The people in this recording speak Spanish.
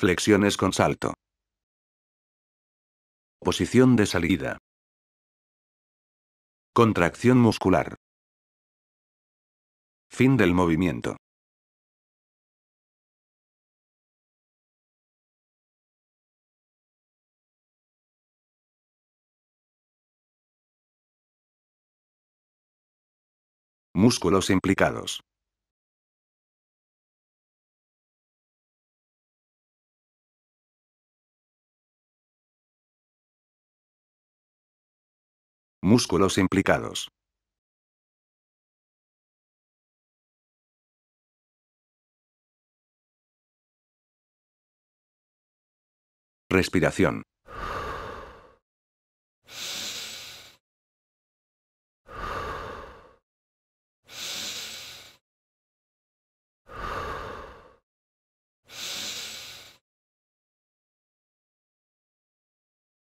Flexiones con salto. Posición de salida. Contracción muscular. Fin del movimiento. Músculos implicados. Músculos implicados. Respiración.